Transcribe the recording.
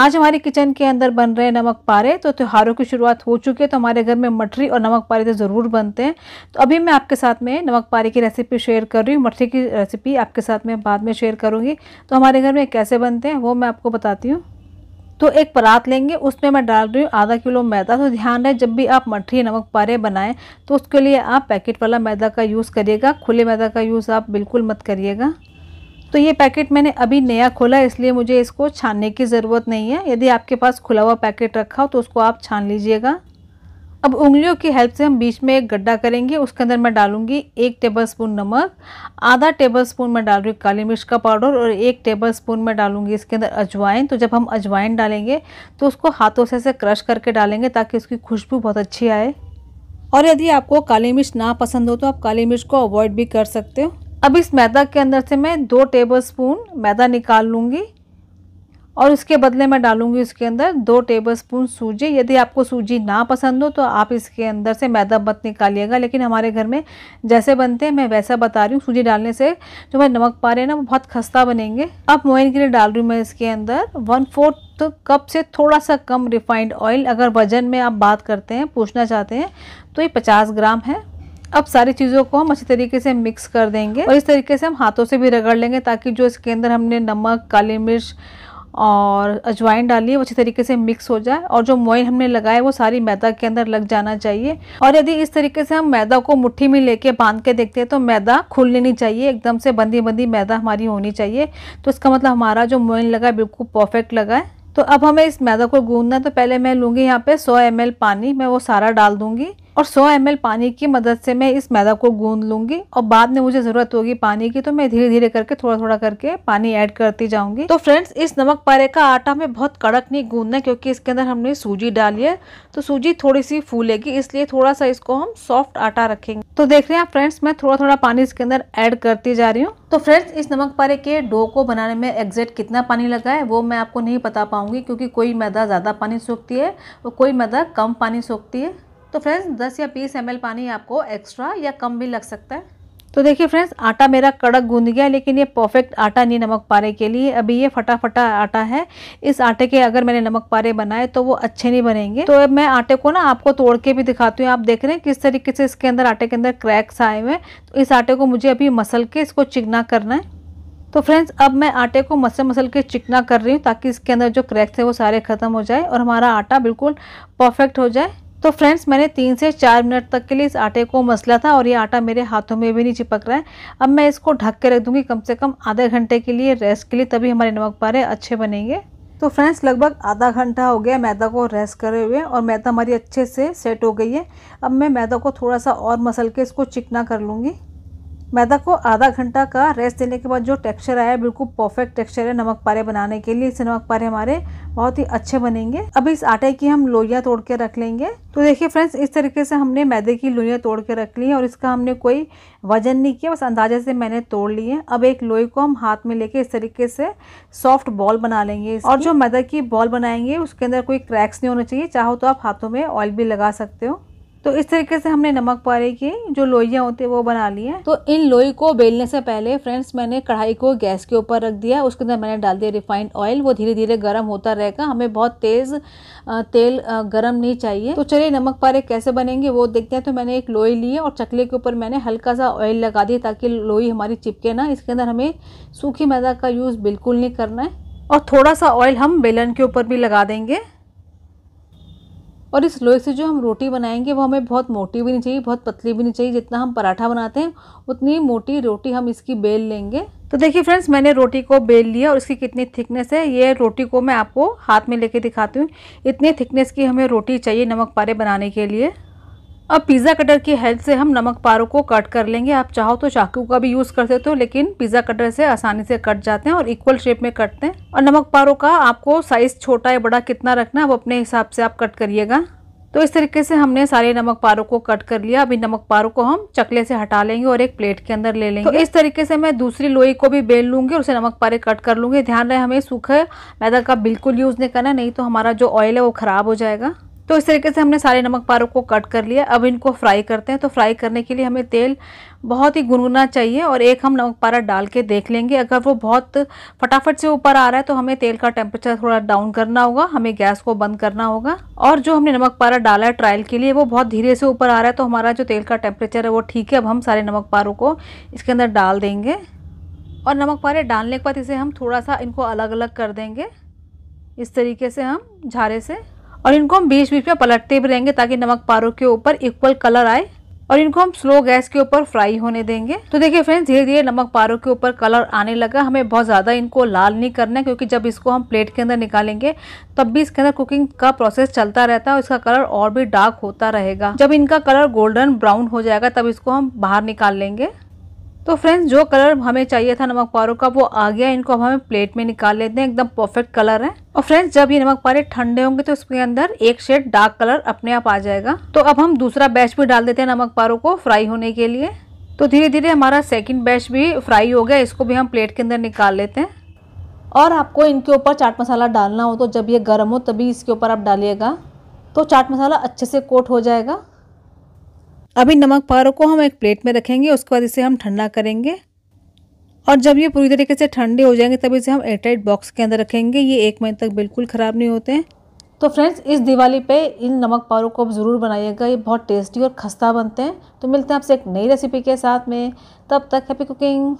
आज हमारे किचन के अंदर बन रहे नमक पारे तो त्योहारों की शुरुआत हो चुकी है तो हमारे घर में मठरी और नमक पारे तो ज़रूर बनते हैं तो अभी मैं आपके साथ में नमक पारे की रेसिपी शेयर कर रही हूँ मठरी की रेसिपी आपके साथ में बाद में शेयर करूँगी तो हमारे घर में कैसे बनते हैं वो मैं आपको बताती हूँ तो एक परात लेंगे उसमें मैं डाल रही हूँ आधा किलो मैदा तो ध्यान रहे जब भी आप मठरी नमक पारे बनाएँ तो उसके लिए आप पैकेट वाला मैदा का यूज़ करिएगा खुले मैदा का यूज़ आप बिल्कुल मत करिएगा तो ये पैकेट मैंने अभी नया खोला इसलिए मुझे इसको छानने की ज़रूरत नहीं है यदि आपके पास खुला हुआ पैकेट रखा हो तो उसको आप छान लीजिएगा अब उंगलियों की हेल्प से हम बीच में एक गड्ढा करेंगे उसके अंदर मैं डालूंगी एक टेबलस्पून नमक आधा टेबलस्पून मैं डाल रही हूँ काली मिर्च का पाउडर और एक टेबलस्पून मैं डालूंगी इसके अंदर अजवाइन तो जब हम अजवाइन डालेंगे तो उसको हाथों से ऐसे क्रश करके डालेंगे ताकि उसकी खुशबू बहुत अच्छी आए और यदि आपको काली मिर्च ना पसंद हो तो आप काली मिर्च को अवॉइड भी कर सकते हो अब इस मैदा के अंदर से मैं दो टेबलस्पून मैदा निकाल लूँगी और उसके बदले मैं डालूँगी उसके अंदर दो टेबलस्पून सूजी यदि आपको सूजी ना पसंद हो तो आप इसके अंदर से मैदा मत निकालिएगा लेकिन हमारे घर में जैसे बनते हैं मैं वैसा बता रही हूँ सूजी डालने से जो मैं नमक पा रहे हैं ना वो बहुत खस्ता बनेंगे अब मोइन के लिए डाल रही हूँ मैं इसके अंदर वन फोर्थ कप से थोड़ा सा कम रिफाइंड ऑयल अगर वजन में आप बात करते हैं पूछना चाहते हैं तो ये पचास ग्राम है अब सारी चीज़ों को हम अच्छी तरीके से मिक्स कर देंगे और इस तरीके से हम हाथों से भी रगड़ लेंगे ताकि जो इसके अंदर हमने नमक काली मिर्च और अजवाइन डाली है वो अच्छी तरीके से मिक्स हो जाए और जो मोइन हमने लगाए वो सारी मैदा के अंदर लग जाना चाहिए और यदि इस तरीके से हम मैदा को मुट्ठी में लेके बांध के देखते हैं तो मैदा खुल लेनी चाहिए एकदम से बंदी बंदी मैदा हमारी होनी चाहिए तो इसका मतलब हमारा जो मोइन लगा है बिल्कुल परफेक्ट लगा है तो अब हमें इस मैदा को गूंदना है तो पहले मैं लूँगी यहाँ पर सौ एम पानी मैं वो सारा डाल दूँगी और 100 एम पानी की मदद से मैं इस मैदा को गूंद लूंगी और बाद में मुझे ज़रूरत होगी पानी की तो मैं धीरे धीरे करके थोड़ा थोड़ा करके पानी ऐड करती जाऊँगी तो फ्रेंड्स इस नमक पारे का आटा में बहुत कड़क नहीं गूंदना क्योंकि इसके अंदर हमने सूजी डाली है तो सूजी थोड़ी सी फूलेगी इसलिए थोड़ा सा इसको हम सॉफ्ट आटा रखेंगे तो देख रहे हैं आप फ्रेंड्स मैं थोड़ा थोड़ा पानी इसके अंदर ऐड करती जा रही हूँ तो फ्रेंड्स इस नमक पारे के डो को बनाने में एग्जैक्ट कितना पानी लगा है वो मैं आपको नहीं बता पाऊंगी क्योंकि कोई मैदा ज़्यादा पानी सूखती है और कोई मैदा कम पानी सोखती है तो फ्रेंड्स 10 या 20 एम पानी आपको एक्स्ट्रा या कम भी लग सकता है तो देखिए फ्रेंड्स आटा मेरा कड़क गूंद गया लेकिन ये परफेक्ट आटा नहीं नमक पारे के लिए अभी ये फटाफटा आटा है इस आटे के अगर मैंने नमक पारे बनाए तो वो अच्छे नहीं बनेंगे तो अब मैं आटे को ना आपको तोड़ के भी दिखाती हूँ आप देख रहे हैं किस तरीके से इसके अंदर आटे के अंदर क्रैक्स आए हुए हैं तो इस आटे को मुझे अभी मसल के इसको चिकना करना है तो फ्रेंड्स अब मैं आटे को मसल मसल के चिकना कर रही हूँ ताकि इसके अंदर जो क्रैक्स है वो सारे ख़त्म हो जाए और हमारा आटा बिल्कुल परफेक्ट हो जाए तो फ्रेंड्स मैंने तीन से चार मिनट तक के लिए इस आटे को मसला था और ये आटा मेरे हाथों में भी नहीं चिपक रहा है अब मैं इसको ढक के रख दूँगी कम से कम आधे घंटे के लिए रेस्ट के लिए तभी हमारे नमक पारे अच्छे बनेंगे तो फ्रेंड्स लगभग आधा घंटा हो गया मैदा को रेस्ट करे हुए और मैदा हमारी अच्छे से सेट हो गई है अब मैं मैदा को थोड़ा सा और मसल के इसको चिकना कर लूँगी मैदा को आधा घंटा का रेस्ट देने के बाद जो टेक्सचर आया बिल्कुल परफेक्ट टेक्सचर है नमक पारे बनाने के लिए इससे नमक पारे हमारे बहुत ही अच्छे बनेंगे अब इस आटे की हम लोइयाँ तोड़ के रख लेंगे तो देखिए फ्रेंड्स इस तरीके से हमने मैदे की लोइयाँ तोड़ के रख ली है और इसका हमने कोई वजन नहीं किया बस अंदाजे से मैंने तोड़ ली है अब एक लोई को हम हाथ में लेके इस तरीके से सॉफ्ट बॉल बना लेंगे और जो मैदा की बॉल बनाएंगे उसके अंदर कोई क्रैक्स नहीं होना चाहिए चाहो तो आप हाथों में ऑयल भी लगा सकते हो तो इस तरीके से हमने नमक पारे की जो लोइयाँ होती हैं वो बना लिए हैं तो इन लोई को बेलने से पहले फ्रेंड्स मैंने कढ़ाई को गैस के ऊपर रख दिया उसके अंदर मैंने डाल दिया रिफाइंड ऑयल वो धीरे धीरे गर्म होता रहेगा हमें बहुत तेज़ तेल गर्म नहीं चाहिए तो चलिए नमक पारे कैसे बनेंगे वो देखते हैं तो मैंने एक लोई ली है और चकले के ऊपर मैंने हल्का सा ऑयल लगा दिया ताकि लोई हमारी चिपके ना इसके अंदर हमें सूखी मैदा का यूज़ बिल्कुल नहीं करना है और थोड़ा सा ऑयल हम बेलन के ऊपर भी लगा देंगे और इस लोहे से जो हम रोटी बनाएंगे वो हमें बहुत मोटी भी नहीं चाहिए बहुत पतली भी नहीं चाहिए जितना हम पराठा बनाते हैं उतनी मोटी रोटी हम इसकी बेल लेंगे तो देखिए फ्रेंड्स मैंने रोटी को बेल लिया और इसकी कितनी थिकनेस है ये रोटी को मैं आपको हाथ में लेके दिखाती हूँ इतनी थिकनेस की हमें रोटी चाहिए नमक पारे बनाने के लिए अब पिज़्ज़ा कटर की हेल्प से हम नमक पारों को कट कर लेंगे आप चाहो तो चाकू का भी यूज़ कर सकते हो लेकिन पिज़्ज़ा कटर से आसानी से कट जाते हैं और इक्वल शेप में कटते हैं और नमक पारों का आपको साइज़ छोटा या बड़ा कितना रखना है वो अपने हिसाब से आप कट करिएगा तो इस तरीके से हमने सारे नमक पारों को कट कर लिया अभी नमक पारों को हम चकले से हटा लेंगे और एक प्लेट के अंदर ले लेंगे तो इस तरीके से मैं दूसरी लोई को भी बेल लूंगी और उसे नमक पारे कट कर लूंगी ध्यान रहे हमें सूखे मैदा का बिल्कुल यूज़ नहीं करना नहीं तो हमारा जो ऑयल है वो ख़राब हो जाएगा तो इस तरीके से हमने सारे नमक पारों को कट कर लिया अब इनको फ्राई करते हैं तो फ्राई करने के लिए हमें तेल बहुत ही गुनगुना चाहिए और एक हम नमक पारा डाल के देख लेंगे अगर वो बहुत फटाफट से ऊपर आ रहा है तो हमें तेल का टेम्परेचर थोड़ा डाउन करना होगा हमें गैस को बंद करना होगा और जो हमने नमक पारा डाला है ट्रायल के लिए वो बहुत धीरे से ऊपर आ रहा है तो हमारा जो तेल का टेम्परेचर है वो ठीक है अब हम सारे नमक पारों को इसके अंदर डाल देंगे और नमक पारे डालने के बाद इसे हम थोड़ा सा इनको अलग अलग कर देंगे इस तरीके से हम झारे से और इनको हम बीच बीच में पलटते भी रहेंगे ताकि नमक पारों के ऊपर इक्वल कलर आए और इनको हम स्लो गैस के ऊपर फ्राई होने देंगे तो देखिए फ्रेंड्स धीरे धीरे नमक पारों के ऊपर कलर आने लगा हमें बहुत ज़्यादा इनको लाल नहीं करना है क्योंकि जब इसको हम प्लेट के अंदर निकालेंगे तब भी इसके अंदर कुकिंग का प्रोसेस चलता रहता है और इसका कलर और भी डार्क होता रहेगा जब इनका कलर गोल्डन ब्राउन हो जाएगा तब इसको हम बाहर निकाल लेंगे तो फ्रेंड्स जो कलर हमें चाहिए था नमक पारों का वो आ गया इनको अब हमें प्लेट में निकाल लेते हैं एकदम परफेक्ट कलर है और फ्रेंड्स जब ये नमक पारे ठंडे होंगे तो इसके अंदर एक शेड डार्क कलर अपने आप आ जाएगा तो अब हम दूसरा बैच भी डाल देते हैं नमक पारों को फ्राई होने के लिए तो धीरे धीरे हमारा सेकेंड बैच भी फ्राई हो गया इसको भी हम प्लेट के अंदर निकाल लेते हैं और आपको इनके ऊपर चाट मसाला डालना हो तो जब ये गर्म हो तभी इसके ऊपर आप डालिएगा तो चाट मसाला अच्छे से कोट हो जाएगा अभी नमक पारों को हम एक प्लेट में रखेंगे उसके बाद इसे हम ठंडा करेंगे और जब ये पूरी तरीके से ठंडे हो जाएंगे तब इसे हम एयरटाइट बॉक्स के अंदर रखेंगे ये एक महीने तक बिल्कुल ख़राब नहीं होते हैं तो फ्रेंड्स इस दिवाली पे इन नमक पारों को आप ज़रूर बनाइएगा ये बहुत टेस्टी और खस्ता बनते हैं तो मिलते हैं आपसे एक नई रेसिपी के साथ में तब तक हैप्पी कुकिंग